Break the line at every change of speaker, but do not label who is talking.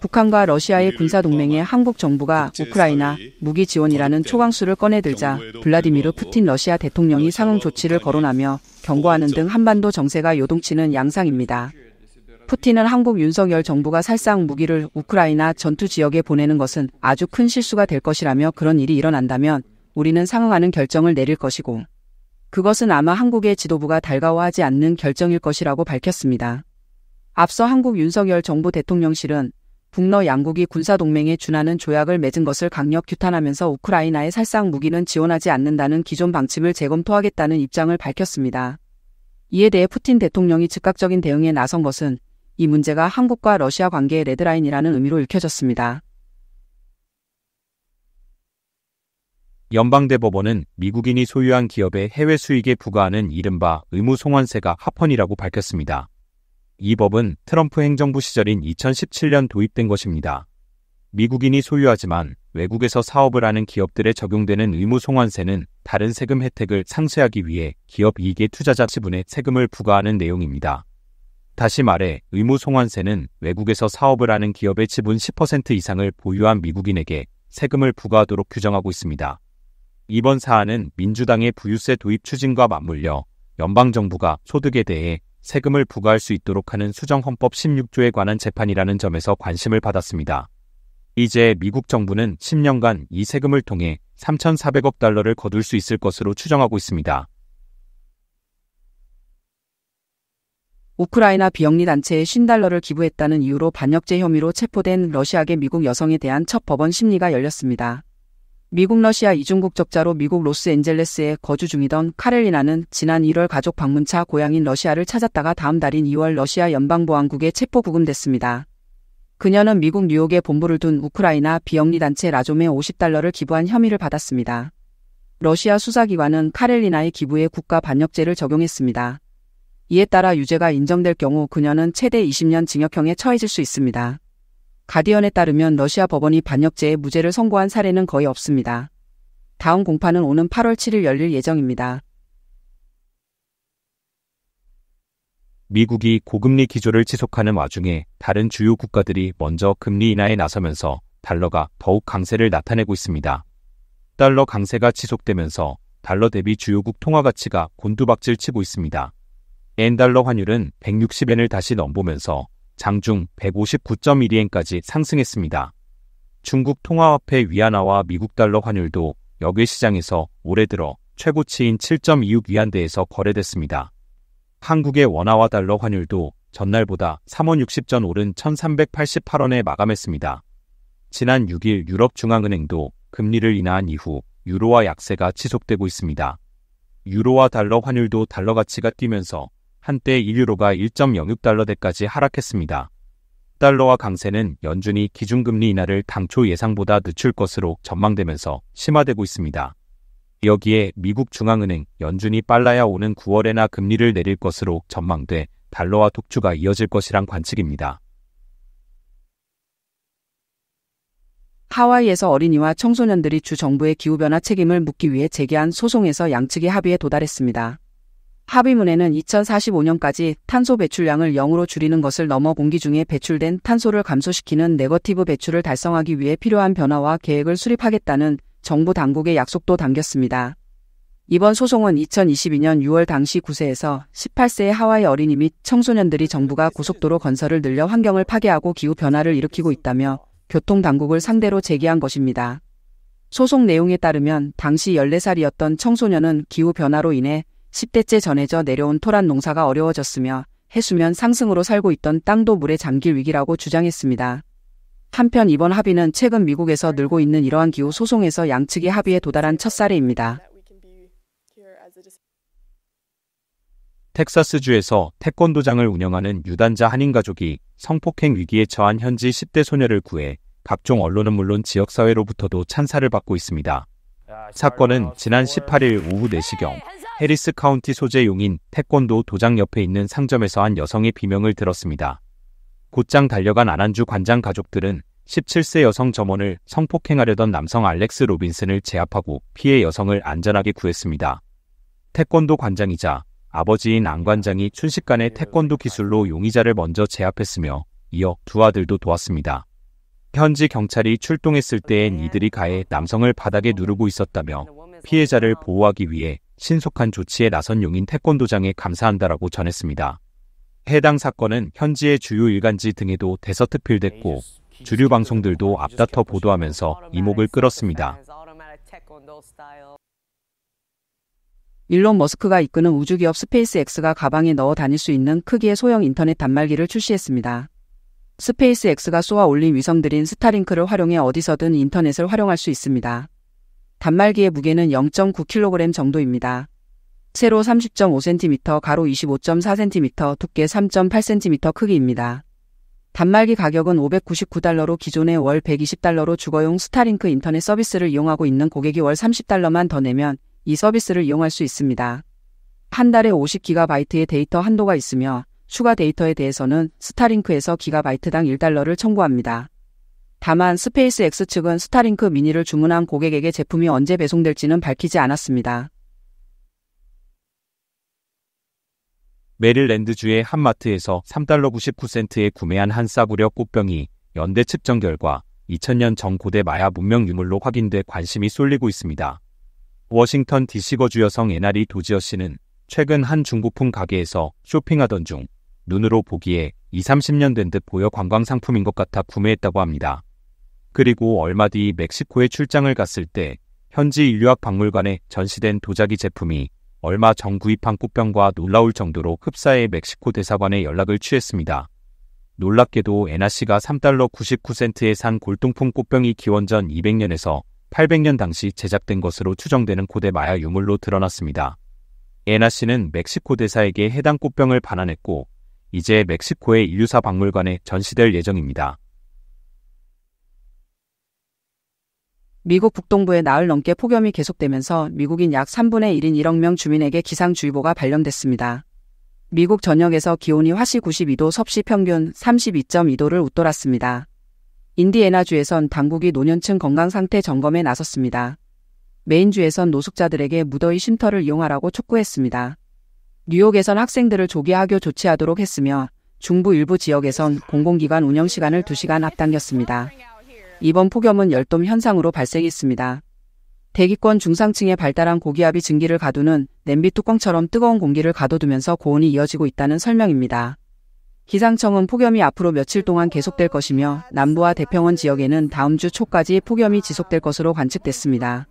북한과 러시아의 군사 동맹에 한국 정부가 우크라이나 무기 지원이라는 초강수를 꺼내들자 블라디미르 푸틴 러시아 대통령이 상응 조치를 거론하며 경고하는 등 한반도 정세가 요동치는 양상입니다. 푸틴은 한국 윤석열 정부가 살상 무기를 우크라이나 전투 지역에 보내는 것은 아주 큰 실수가 될 것이라며 그런 일이 일어난다면 우리는 상응하는 결정을 내릴 것이고 그것은 아마 한국의 지도부가 달가워하지 않는 결정일 것이라고 밝혔습니다. 앞서 한국 윤석열 정부 대통령실은 북러 양국이 군사동맹에 준하는 조약을 맺은 것을 강력 규탄하면서 우크라이나의 살상 무기는 지원하지 않는다는 기존 방침을 재검토하겠다는 입장을 밝혔습니다. 이에 대해 푸틴 대통령이 즉각적인 대응에 나선 것은 이 문제가 한국과 러시아 관계의 레드라인이라는 의미로 읽혀졌습니다.
연방대법원은 미국인이 소유한 기업의 해외 수익에 부과하는 이른바 의무송환세가 합헌이라고 밝혔습니다. 이 법은 트럼프 행정부 시절인 2017년 도입된 것입니다. 미국인이 소유하지만 외국에서 사업을 하는 기업들에 적용되는 의무 송환세는 다른 세금 혜택을 상쇄하기 위해 기업 이익의 투자자 지분에 세금을 부과하는 내용입니다. 다시 말해 의무 송환세는 외국에서 사업을 하는 기업의 지분 10% 이상을 보유한 미국인에게 세금을 부과하도록 규정하고 있습니다. 이번 사안은 민주당의 부유세 도입 추진과 맞물려 연방정부가 소득에 대해 세금을 부과할 수 있도록 하는 수정헌법 16조에 관한 재판이라는 점에서 관심을 받았습니다. 이제 미국 정부는 10년간 이 세금을 통해 3,400억 달러를 거둘 수 있을 것으로 추정하고 있습니다.
우크라이나 비영리 단체에 10달러를 기부했다는 이유로 반역죄 혐의로 체포된 러시아계 미국 여성에 대한 첫 법원 심리가 열렸습니다. 미국 러시아 이중국 적자로 미국 로스앤젤레스에 거주 중이던 카렐리나는 지난 1월 가족 방문차 고향인 러시아를 찾았다가 다음 달인 2월 러시아 연방보안국에 체포 구금됐습니다. 그녀는 미국 뉴욕에 본부를 둔 우크라이나 비영리단체 라좀에 50달러를 기부한 혐의를 받았습니다. 러시아 수사기관은 카렐리나의 기부에 국가 반역죄를 적용했습니다. 이에 따라 유죄가 인정될 경우 그녀는 최대 20년 징역형에 처해질 수 있습니다. 가디언에 따르면 러시아 법원이 반역죄의 무죄를 선고한 사례는 거의 없습니다. 다음 공판은 오는 8월 7일 열릴 예정입니다.
미국이 고금리 기조를 지속하는 와중에 다른 주요 국가들이 먼저 금리 인하에 나서면서 달러가 더욱 강세를 나타내고 있습니다. 달러 강세가 지속되면서 달러 대비 주요국 통화 가치가 곤두박질 치고 있습니다. 엔달러 환율은 160엔을 다시 넘보면서 장중 159.1위엔까지 상승했습니다. 중국 통화화폐 위안화와 미국 달러 환율도 여외 시장에서 올해 들어 최고치인 7.26 위안대에서 거래됐습니다. 한국의 원화와 달러 환율도 전날보다 3원 60전 오른 1388원에 마감했습니다. 지난 6일 유럽중앙은행도 금리를 인하한 이후 유로와 약세가 지속되고 있습니다. 유로와 달러 환율도 달러 가치가 뛰면서 한때 1유로가 1.06달러대까지 하락했습니다. 달러와 강세는 연준이 기준금리 인하를 당초 예상보다 늦출 것으로 전망되면서 심화되고 있습니다. 여기에 미국 중앙은행 연준이 빨라야 오는 9월에나 금리를 내릴 것으로 전망돼 달러와 독주가 이어질 것이란 관측입니다.
하와이에서 어린이와 청소년들이 주 정부의 기후변화 책임을 묻기 위해 제기한 소송에서 양측이 합의에 도달했습니다. 합의문에는 2045년까지 탄소 배출량을 0으로 줄이는 것을 넘어 공기 중에 배출된 탄소를 감소시키는 네거티브 배출을 달성하기 위해 필요한 변화와 계획을 수립하겠다는 정부 당국의 약속도 담겼습니다. 이번 소송은 2022년 6월 당시 9세에서 18세의 하와이 어린이 및 청소년들이 정부가 고속도로 건설을 늘려 환경을 파괴하고 기후변화를 일으키고 있다며 교통당국을 상대로 제기한 것입니다. 소송 내용에 따르면 당시 14살이었던 청소년은 기후변화로 인해 10대째 전해져 내려온 토란 농사가 어려워졌으며 해수면 상승으로 살고 있던 땅도 물에 잠길 위기라고 주장했습니다. 한편 이번 합의는 최근 미국에서 늘고 있는 이러한 기후 소송에서 양측이 합의에 도달한 첫 사례입니다.
텍사스주에서 태권도장을 운영하는 유단자 한인 가족이 성폭행 위기에 처한 현지 10대 소녀를 구해 각종 언론은 물론 지역사회로부터도 찬사를 받고 있습니다. 사건은 지난 18일 오후 4시경 해리스 카운티 소재 용인 태권도 도장 옆에 있는 상점에서 한 여성의 비명을 들었습니다. 곧장 달려간 아난주 관장 가족들은 17세 여성 점원을 성폭행하려던 남성 알렉스 로빈슨을 제압하고 피해 여성을 안전하게 구했습니다. 태권도 관장이자 아버지인 안 관장이 순식간에 태권도 기술로 용의자를 먼저 제압했으며 이어 두 아들도 도왔습니다. 현지 경찰이 출동했을 때엔 이들이 가해 남성을 바닥에 누르고 있었다며 피해자를 보호하기 위해 신속한 조치에 나선 용인 태권도장에 감사한다라고 전했습니다. 해당 사건은 현지의 주요 일간지 등에도 대서특필됐고 주류 방송들도 앞다퉈 보도하면서 이목을 끌었습니다. 일론 머스크가 이끄는 우주기업 스페이스X가
가방에 넣어 다닐 수 있는 크기의 소형 인터넷 단말기를 출시했습니다. 스페이스X가 쏘아 올린 위성들인 스타링크를 활용해 어디서든 인터넷을 활용할 수 있습니다. 단말기의 무게는 0.9kg 정도입니다. 세로 30.5cm, 가로 25.4cm, 두께 3.8cm 크기입니다. 단말기 가격은 599달러로 기존의 월 120달러로 주거용 스타링크 인터넷 서비스를 이용하고 있는 고객이 월 30달러만 더 내면 이 서비스를 이용할 수 있습니다. 한 달에 5 0 g b 의 데이터 한도가 있으며 추가 데이터에 대해서는 스타링크에서 기가바이트당 1달러를 청구합니다. 다만 스페이스X 측은 스타링크 미니를 주문한 고객에게 제품이 언제 배송될지는 밝히지 않았습니다.
메릴랜드주의 한 마트에서 3달러 99센트에 구매한 한 싸구려 꽃병이 연대 측정 결과 2000년 전고대 마야 문명 유물로 확인돼 관심이 쏠리고 있습니다. 워싱턴 디시거주 여성 에나리 e 도지어 씨는 최근 한 중고품 가게에서 쇼핑하던 중 눈으로 보기에 20, 30년 된 듯 보여 관광 상품인 것 같아 구매했다고 합니다. 그리고 얼마 뒤 멕시코에 출장을 갔을 때 현지 인류학 박물관에 전시된 도자기 제품이 얼마 전 구입한 꽃병과 놀라울 정도로 흡사해 멕시코 대사관에 연락을 취했습니다. 놀랍게도 에나 씨가 3달러 99센트에 산 골동품 꽃병이 기원전 200년에서 800년 당시 제작된 것으로 추정되는 고대 마야 유물로 드러났습니다. 에나 씨는 멕시코 대사에게 해당 꽃병을 반환했고 이제 멕시코의 인류사 박물관에 전시될 예정입니다.
미국 북동부에 나흘 넘게 폭염이 계속되면서 미국인 약 3분의 1인 1억 명 주민에게 기상주의보가 발령됐습니다. 미국 전역에서 기온이 화씨 92도 섭씨 평균 32.2도를 웃돌았습니다. 인디애나주에선 당국이 노년층 건강 상태 점검에 나섰습니다. 메인주에선 노숙자들에게 무더위 쉼터를 이용하라고 촉구했습니다. 뉴욕에선 학생들을 조기 학교 조치하도록 했으며 중부 일부 지역에선 공공기관 운영 시간을 2시간 앞당겼습니다. 이번 폭염은 열돔 현상으로 발생했습니다. 대기권 중상층에 발달한 고기압이 증기를 가두는 냄비 뚜껑처럼 뜨거운 공기를 가둬두면서 고온이 이어지고 있다는 설명입니다. 기상청은 폭염이 앞으로 며칠 동안 계속될 것이며 남부와 대평원 지역에는 다음 주 초까지 폭염이 지속될 것으로 관측됐습니다.